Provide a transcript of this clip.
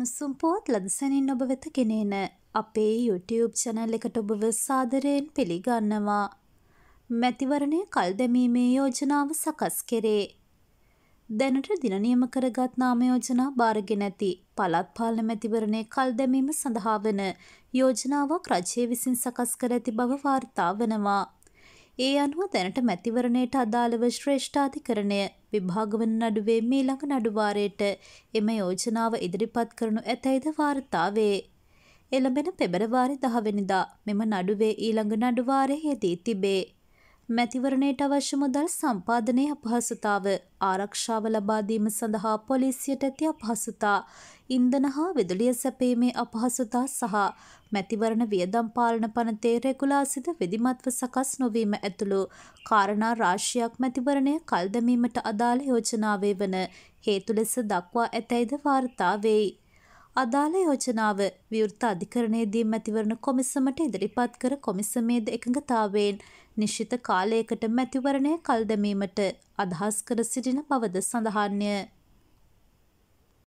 උණුසුම් පුවත් ලදසැනින් ඔබ වෙත ගෙනේන අපේ YouTube චැනල් එකට ඔබව සාදරයෙන් පිළිගන්නවා. මැතිවරණය කල් දැමීමේ යෝජනාව සකස් කෙරේ. දැනට දින නියම කරගත් නාම යෝජනා බාරගෙන ඇති පළාත් පාලන මැතිවරණය කල් දැමීම සඳහා වන යෝජනාවක් රජය විසින් සකස් කර ඇති බව වාර්තා වනවා. ඒ අනුව දැනට මැතිවරණයට අදාළව ශ්‍රේෂ්ඨාධිකරණය විභාග වන නඩුවේ මේ ළඟ නඩුවාරයට එම යෝජනාව ඉදිරිපත් කරනු ඇතැයිද වාර්තාවේ. එළඹෙන පෙබරවාරි දහවැනිදා මෙම නඩුවේ ඊළඟ නඩුවාරය යෙදී තිබේ. මැතිවරණයට අවශ්‍ය මුදල් සම්පාදනයේ අපහසුතාව ආරක්ෂාව ලබා දීම සඳහා පොලිසියට ඇති අපහසුතා ඉන්ධන හා විදුලිය සැපීමේ අපහසුතා සහ මැතිවරණ වියදම් පාලන පනතේ රෙගුලාසිද විධිමත්ව සකස් නොවීම ඇතුළු කාරණා රාශියක් මැතිවරණය කල්දමීමට අදාළ යෝජනාවේ වන හේතු ලෙස දක්වා ඇතැයිද වාර්තා වෙයි. අදාළ යෝජනාව විවෘත අධිකරණයේදී මැතිවරණ කොමිසමට ඉදිරිපත් කර කොමිසමේද එකඟතාවයෙන් නිශ්චිත කාලයකට මැතිවරණය කල්දමීමට අදහස් කර සිටින බවද සඳහන්ය.